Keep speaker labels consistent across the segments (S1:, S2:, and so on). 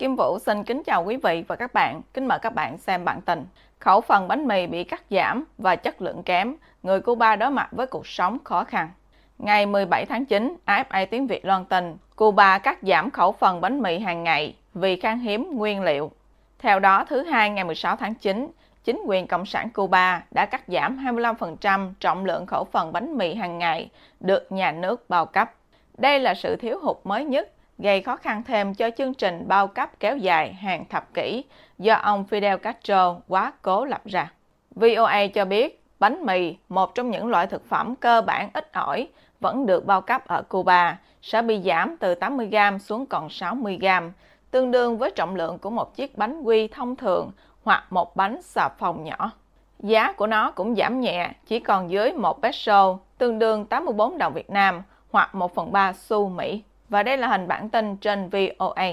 S1: Kim Vũ xin kính chào quý vị và các bạn. Kính mời các bạn xem bản tin. Khẩu phần bánh mì bị cắt giảm và chất lượng kém, người Cuba đối mặt với cuộc sống khó khăn. Ngày 17 tháng 9, AFA tiếng Việt loan tin, Cuba cắt giảm khẩu phần bánh mì hàng ngày vì khan hiếm nguyên liệu. Theo đó, thứ hai ngày 16 tháng 9, chính quyền Cộng sản Cuba đã cắt giảm 25% trọng lượng khẩu phần bánh mì hàng ngày được nhà nước bao cấp. Đây là sự thiếu hụt mới nhất gây khó khăn thêm cho chương trình bao cấp kéo dài hàng thập kỷ do ông Fidel Castro quá cố lập ra. VOA cho biết bánh mì, một trong những loại thực phẩm cơ bản ít ỏi vẫn được bao cấp ở Cuba, sẽ bị giảm từ 80g xuống còn 60g, tương đương với trọng lượng của một chiếc bánh quy thông thường hoặc một bánh xà phòng nhỏ. Giá của nó cũng giảm nhẹ, chỉ còn dưới 1 peso, tương đương 84 đồng Việt Nam hoặc 1 phần 3 xu Mỹ và đây là hình bản tin trên VOA.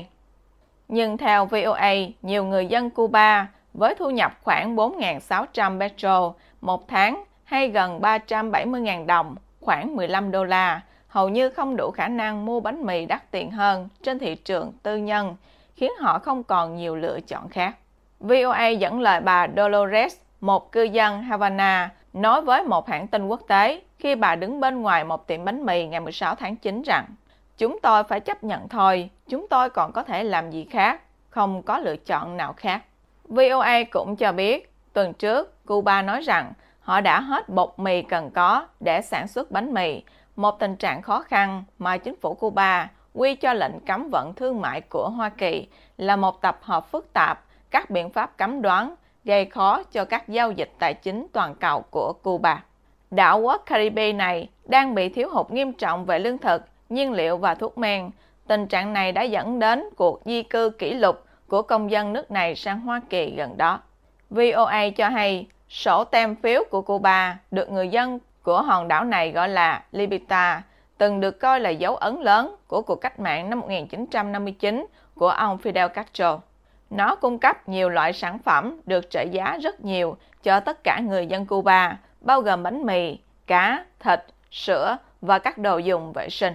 S1: Nhưng theo VOA, nhiều người dân Cuba với thu nhập khoảng 4.600 petro một tháng hay gần 370.000 đồng, khoảng 15 đô la, hầu như không đủ khả năng mua bánh mì đắt tiền hơn trên thị trường tư nhân, khiến họ không còn nhiều lựa chọn khác. VOA dẫn lời bà Dolores, một cư dân Havana, nói với một hãng tin quốc tế khi bà đứng bên ngoài một tiệm bánh mì ngày 16 tháng 9 rằng Chúng tôi phải chấp nhận thôi, chúng tôi còn có thể làm gì khác, không có lựa chọn nào khác. VOA cũng cho biết, tuần trước Cuba nói rằng họ đã hết bột mì cần có để sản xuất bánh mì, một tình trạng khó khăn mà chính phủ Cuba quy cho lệnh cấm vận thương mại của Hoa Kỳ là một tập hợp phức tạp, các biện pháp cấm đoán gây khó cho các giao dịch tài chính toàn cầu của Cuba. Đảo quốc Caribe này đang bị thiếu hụt nghiêm trọng về lương thực nhiên liệu và thuốc men. Tình trạng này đã dẫn đến cuộc di cư kỷ lục của công dân nước này sang Hoa Kỳ gần đó. VOA cho hay sổ tem phiếu của Cuba được người dân của hòn đảo này gọi là libita từng được coi là dấu ấn lớn của cuộc cách mạng năm 1959 của ông Fidel Castro. Nó cung cấp nhiều loại sản phẩm được trợ giá rất nhiều cho tất cả người dân Cuba, bao gồm bánh mì, cá, thịt, sữa và các đồ dùng vệ sinh.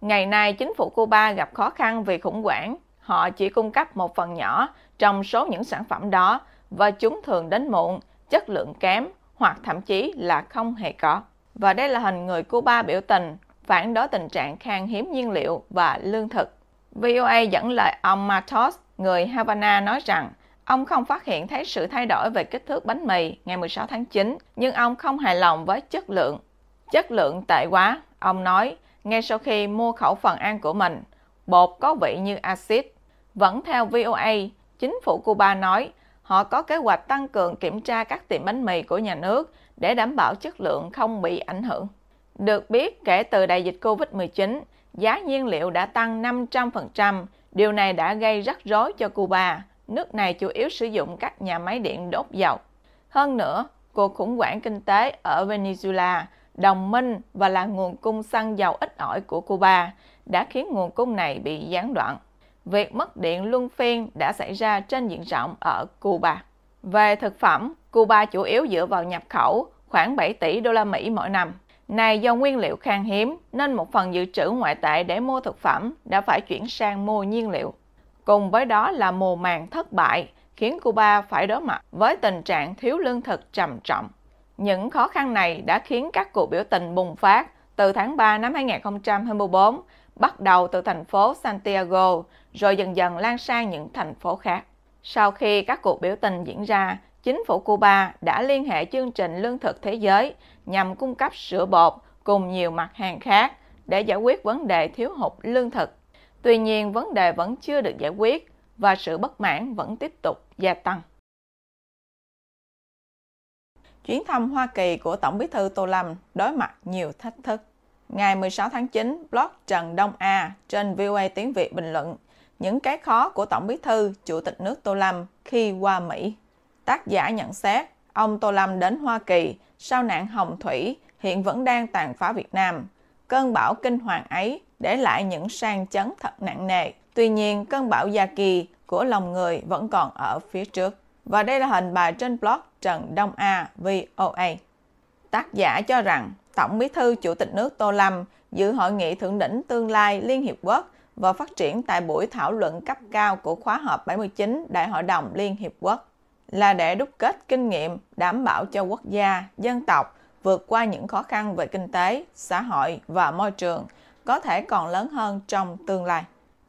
S1: Ngày nay, chính phủ Cuba gặp khó khăn vì khủng hoảng. Họ chỉ cung cấp một phần nhỏ trong số những sản phẩm đó và chúng thường đến muộn, chất lượng kém hoặc thậm chí là không hề có. Và đây là hình người Cuba biểu tình phản đối tình trạng khan hiếm nhiên liệu và lương thực. VOA dẫn lời ông Matos, người Havana nói rằng ông không phát hiện thấy sự thay đổi về kích thước bánh mì ngày 16 tháng 9, nhưng ông không hài lòng với chất lượng. Chất lượng tệ quá, ông nói, ngay sau khi mua khẩu phần ăn của mình, bột có vị như axit. Vẫn theo VOA, chính phủ Cuba nói họ có kế hoạch tăng cường kiểm tra các tiệm bánh mì của nhà nước để đảm bảo chất lượng không bị ảnh hưởng. Được biết, kể từ đại dịch COVID-19, giá nhiên liệu đã tăng 500%, điều này đã gây rắc rối cho Cuba. Nước này chủ yếu sử dụng các nhà máy điện đốt dầu. Hơn nữa, cuộc khủng hoảng kinh tế ở Venezuela đồng minh và là nguồn cung xăng dầu ít ỏi của Cuba đã khiến nguồn cung này bị gián đoạn. Việc mất điện luân phiên đã xảy ra trên diện rộng ở Cuba. Về thực phẩm, Cuba chủ yếu dựa vào nhập khẩu khoảng 7 tỷ đô la Mỹ mỗi năm. Này do nguyên liệu khan hiếm nên một phần dự trữ ngoại tệ để mua thực phẩm đã phải chuyển sang mua nhiên liệu. Cùng với đó là mùa màng thất bại khiến Cuba phải đối mặt với tình trạng thiếu lương thực trầm trọng. Những khó khăn này đã khiến các cuộc biểu tình bùng phát từ tháng 3 năm 2024, bắt đầu từ thành phố Santiago, rồi dần dần lan sang những thành phố khác. Sau khi các cuộc biểu tình diễn ra, chính phủ Cuba đã liên hệ chương trình lương thực thế giới nhằm cung cấp sữa bột cùng nhiều mặt hàng khác để giải quyết vấn đề thiếu hụt lương thực. Tuy nhiên, vấn đề vẫn chưa được giải quyết và sự bất mãn vẫn tiếp tục gia tăng chuyến thăm Hoa Kỳ của Tổng bí thư Tô Lâm đối mặt nhiều thách thức. Ngày 16 tháng 9, blog Trần Đông A trên VOA Tiếng Việt bình luận những cái khó của Tổng bí thư, Chủ tịch nước Tô Lâm khi qua Mỹ. Tác giả nhận xét, ông Tô Lâm đến Hoa Kỳ sau nạn hồng thủy hiện vẫn đang tàn phá Việt Nam. Cơn bão kinh hoàng ấy để lại những sang chấn thật nặng nề. Tuy nhiên, cơn bão Gia Kỳ của lòng người vẫn còn ở phía trước. Và đây là hình bài trên blog Trần Đông A, VOA. Tác giả cho rằng Tổng bí thư Chủ tịch nước Tô Lâm dự hội nghị thượng đỉnh tương lai Liên Hiệp Quốc và phát triển tại buổi thảo luận cấp cao của khóa họp 79 Đại hội đồng Liên Hiệp Quốc là để đúc kết kinh nghiệm đảm bảo cho quốc gia, dân tộc vượt qua những khó khăn về kinh tế, xã hội và môi trường có thể còn lớn hơn trong tương lai.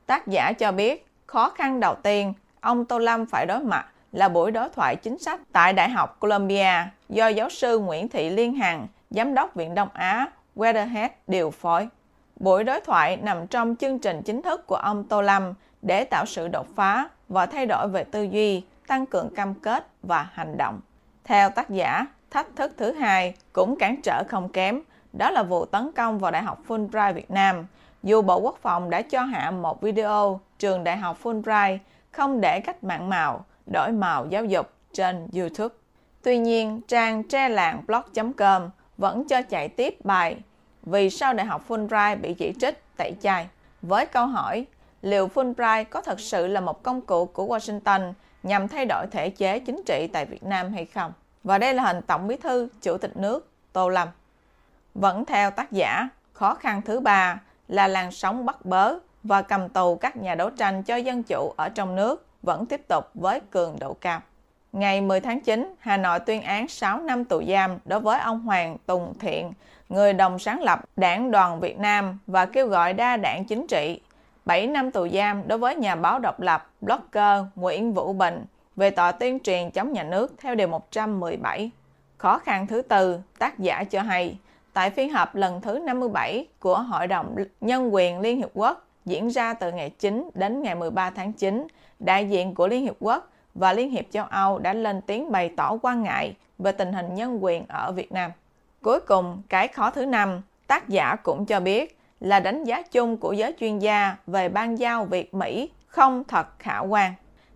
S1: Tác giả cho biết, khó khăn đầu tiên ông Tô Lâm phải đối mặt là buổi đối thoại chính sách tại Đại học Columbia do giáo sư Nguyễn Thị Liên Hằng, Giám đốc Viện Đông Á Weatherhead điều phối. Buổi đối thoại nằm trong chương trình chính thức của ông Tô Lâm để tạo sự đột phá và thay đổi về tư duy, tăng cường cam kết và hành động. Theo tác giả, thách thức thứ hai cũng cản trở không kém, đó là vụ tấn công vào Đại học Fulbright Việt Nam. Dù Bộ Quốc phòng đã cho hạ một video trường Đại học Fulbright không để cách mạng màu, đổi màu giáo dục trên YouTube. Tuy nhiên, trang tre làng blog.com vẫn cho chạy tiếp bài Vì sao Đại học Fulbright bị chỉ trích tẩy chay? Với câu hỏi, liệu Fulbright có thật sự là một công cụ của Washington nhằm thay đổi thể chế chính trị tại Việt Nam hay không? Và đây là hình Tổng bí thư Chủ tịch nước Tô Lâm. Vẫn theo tác giả, khó khăn thứ ba là làn sóng bắt bớ và cầm tù các nhà đấu tranh cho dân chủ ở trong nước vẫn tiếp tục với cường độ cao. Ngày 10 tháng 9, Hà Nội tuyên án 6 năm tù giam đối với ông Hoàng Tùng Thiện, người đồng sáng lập Đảng Đoàn Việt Nam và kêu gọi đa đảng chính trị. 7 năm tù giam đối với nhà báo độc lập, blogger Nguyễn Vũ Bình về tội tuyên truyền chống nhà nước theo Điều 117. Khó khăn thứ tư, tác giả cho hay, tại phiên họp lần thứ 57 của Hội đồng Nhân quyền Liên Hiệp Quốc diễn ra từ ngày 9 đến ngày 13 tháng 9, đại diện của Liên Hiệp Quốc và Liên Hiệp châu Âu đã lên tiếng bày tỏ quan ngại về tình hình nhân quyền ở Việt Nam. Cuối cùng, cái khó thứ năm, tác giả cũng cho biết là đánh giá chung của giới chuyên gia về ban giao Việt Mỹ không thật khả quan.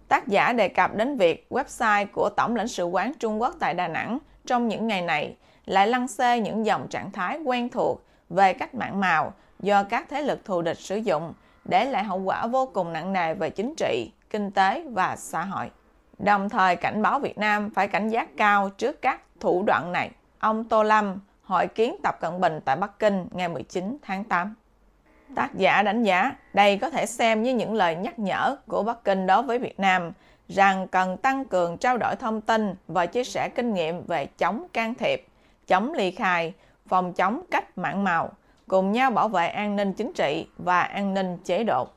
S1: Tác giả đề cập đến việc website của Tổng lãnh sự quán Trung Quốc tại Đà Nẵng trong những ngày này lại lăng xê những dòng trạng thái quen thuộc về cách mạng màu do các thế lực thù địch sử dụng để lại hậu quả vô cùng nặng nề về chính trị, kinh tế và xã hội. Đồng thời cảnh báo Việt Nam phải cảnh giác cao trước các thủ đoạn này. Ông Tô Lâm hội kiến Tập Cận Bình tại Bắc Kinh ngày 19 tháng 8. Tác giả đánh giá đây có thể xem như những lời nhắc nhở của Bắc Kinh đối với Việt Nam rằng cần tăng cường trao đổi thông tin và chia sẻ kinh nghiệm về chống can thiệp, chống ly khai, phòng chống cách mạng màu – cùng nhau bảo vệ an ninh chính trị và an ninh chế độ.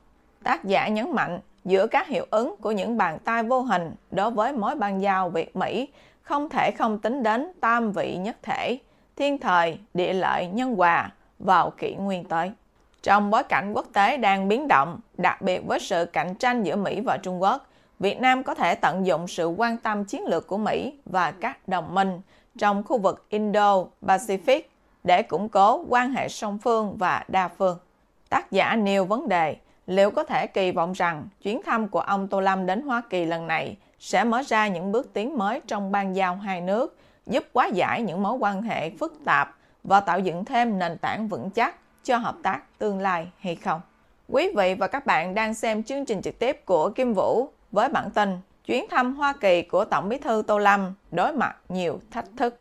S1: Tác giả nhấn mạnh giữa các hiệu ứng của những bàn tay vô hình đối với mối ban giao Việt Mỹ không thể không tính đến tam vị nhất thể, thiên thời, địa lợi, nhân hòa vào kỷ nguyên tới. Trong bối cảnh quốc tế đang biến động, đặc biệt với sự cạnh tranh giữa Mỹ và Trung Quốc, Việt Nam có thể tận dụng sự quan tâm chiến lược của Mỹ và các đồng minh trong khu vực Indo-Pacific để củng cố quan hệ song phương và đa phương. Tác giả nêu vấn đề liệu có thể kỳ vọng rằng chuyến thăm của ông Tô Lâm đến Hoa Kỳ lần này sẽ mở ra những bước tiến mới trong ban giao hai nước, giúp quá giải những mối quan hệ phức tạp và tạo dựng thêm nền tảng vững chắc cho hợp tác tương lai hay không. Quý vị và các bạn đang xem chương trình trực tiếp của Kim Vũ với bản tin Chuyến thăm Hoa Kỳ của Tổng bí thư Tô Lâm đối mặt nhiều thách thức.